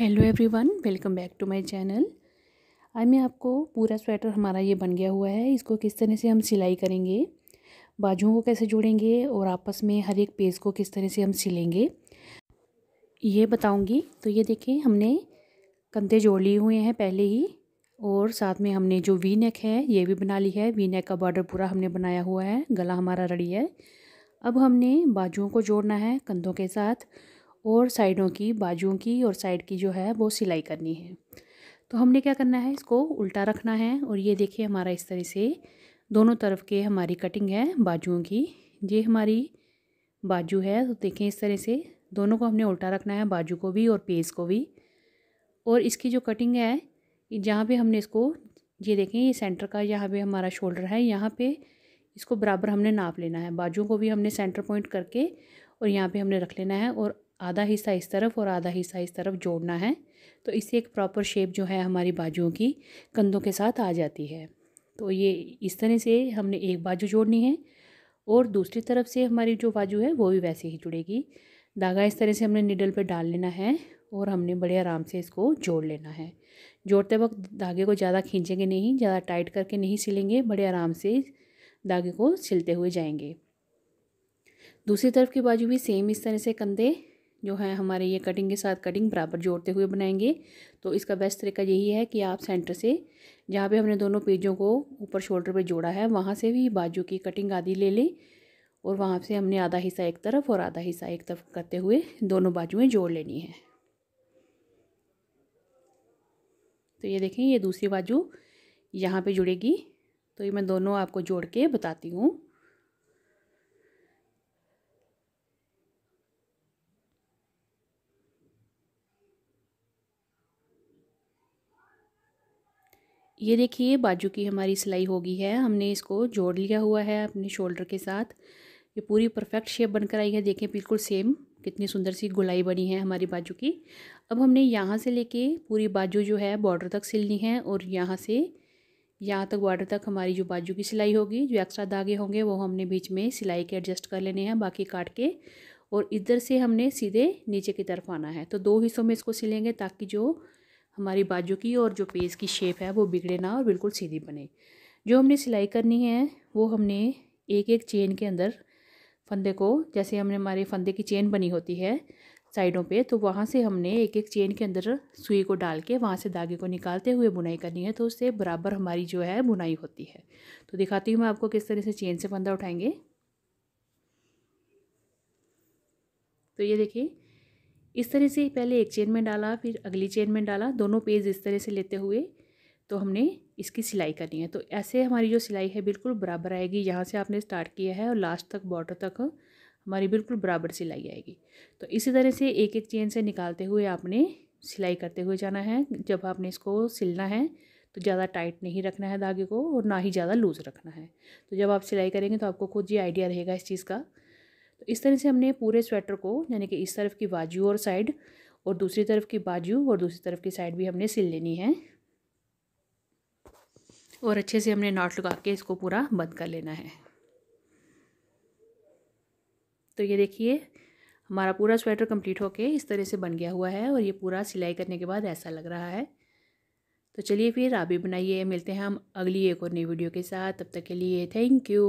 hello everyone welcome back to my channel आज मैं आपको पूरा स्वेटर हमारा ये बन गया हुआ है इसको किस तरह से हम सिलाई करेंगे बाजुओं को कैसे जोड़ेंगे और आपस में हर एक पेज को किस तरह से हम सिलेंगे ये बताऊंगी तो ये देखिए हमने कंधे जोड़ लिए हुए हैं पहले ही और साथ में हमने जो वी नेक है ये भी बना ली है वी नेक का बॉर्डर पूरा हमने बनाया हुआ है गला हमारा रडी है अब हमने बाजुओं को जोड़ना है कंधों के साथ और साइडों की बाजुओं की और साइड की जो है वो सिलाई करनी है तो हमने क्या करना है इसको उल्टा रखना है और ये देखिए हमारा इस तरह से दोनों तरफ के हमारी कटिंग है बाजुओं की ये हमारी बाजू है तो देखें इस तरह से दोनों को हमने उल्टा रखना है बाजू को भी और पेज को भी और इसकी जो कटिंग है जहाँ पे हमने इसको ये देखें ये सेंटर का यहाँ पे हमारा शोल्डर है यहाँ पे इसको बराबर हमने नाप लेना है बाजू को भी हमने सेंटर पॉइंट करके और यहाँ पे हमने रख लेना है और आधा हिस्सा इस तरफ और आधा हिस्सा इस तरफ जोड़ना है तो इससे एक प्रॉपर शेप जो है हमारी बाजुओं की कंधों के साथ आ जाती है तो ये इस तरह से हमने एक बाजू जोड़नी है और दूसरी तरफ से हमारी जो बाजू है वो भी वैसे ही जुड़ेगी धागा इस तरह से हमने निडल पर डाल लेना है और हमने बड़े आराम से इसको जोड़ लेना है जोड़ते वक्त धागे को ज़्यादा खींचेंगे नहीं ज़्यादा टाइट करके नहीं सिलेंगे बड़े आराम से धागे को सिलते हुए जाएंगे दूसरी तरफ की बाजू भी सेम इस तरह से कंधे जो है हमारे ये कटिंग के साथ कटिंग बराबर जोड़ते हुए बनाएंगे तो इसका बेस्ट तरीका यही है कि आप सेंटर से जहाँ पे हमने दोनों पेजों को ऊपर शोल्डर पे जोड़ा है वहाँ से भी बाजू की कटिंग आधी ले लें और वहाँ से हमने आधा हिस्सा एक तरफ और आधा हिस्सा एक तरफ करते हुए दोनों बाजुएँ जोड़ लेनी है तो ये देखें ये दूसरी बाजू यहाँ पर जुड़ेगी तो ये मैं दोनों आपको जोड़ के बताती हूँ ये देखिए बाजू की हमारी सिलाई होगी है हमने इसको जोड़ लिया हुआ है अपने शोल्डर के साथ ये पूरी परफेक्ट शेप बनकर आई है देखें बिल्कुल सेम कितनी सुंदर सी गुलाई बनी है हमारी बाजू की अब हमने यहाँ से लेके पूरी बाजू जो है बॉर्डर तक सिलनी है और यहाँ से यहाँ तक बॉर्डर तक हमारी जो बाजू की सिलाई होगी जो एक्स्ट्रा धागे होंगे वो हमने बीच में सिलाई के एडजस्ट कर लेने हैं बाकी काट के और इधर से हमने सीधे नीचे की तरफ आना है तो दो हिस्सों में इसको सिलेंगे ताकि जो हमारी बाजू की और जो पेज की शेप है वो बिगड़े ना और बिल्कुल सीधी बने जो हमने सिलाई करनी है वो हमने एक एक चेन के अंदर फंदे को जैसे हमने हमारे फंदे की चेन बनी होती है साइडों पे तो वहाँ से हमने एक एक चेन के अंदर सुई को डाल के वहाँ से धागे को निकालते हुए बुनाई करनी है तो उससे बराबर हमारी जो है बुनाई होती है तो दिखाती हूँ मैं आपको किस तरह से चेन से फंदा उठाएंगे तो ये देखिए इस तरह से पहले एक चेन में डाला फिर अगली चेन में डाला दोनों पेज इस तरह से लेते हुए तो हमने इसकी सिलाई करनी है तो ऐसे हमारी जो सिलाई है बिल्कुल बराबर आएगी यहाँ से आपने स्टार्ट किया है और लास्ट तक बॉर्डर तक हमारी बिल्कुल बराबर सिलाई आएगी तो इसी तरह से एक एक चेन से निकालते हुए आपने सिलाई करते हुए जाना है जब आपने इसको सिलना है तो ज़्यादा टाइट नहीं रखना है धागे को और ना ही ज़्यादा लूज़ रखना है तो जब आप सिलाई करेंगे तो आपको खुद ये आइडिया रहेगा इस चीज़ का तो इस तरह से हमने पूरे स्वेटर को यानी कि इस तरफ की बाजू और साइड और दूसरी तरफ की बाजू और दूसरी तरफ की साइड भी हमने सिल लेनी है और अच्छे से हमने नॉट लगा के इसको पूरा बंद कर लेना है तो ये देखिए हमारा पूरा स्वेटर कंप्लीट होके इस तरह से बन गया हुआ है और ये पूरा सिलाई करने के बाद ऐसा लग रहा है तो चलिए फिर आप भी बनाइए मिलते हैं हम अगली एक और नई वीडियो के साथ तब तक के लिए थैंक यू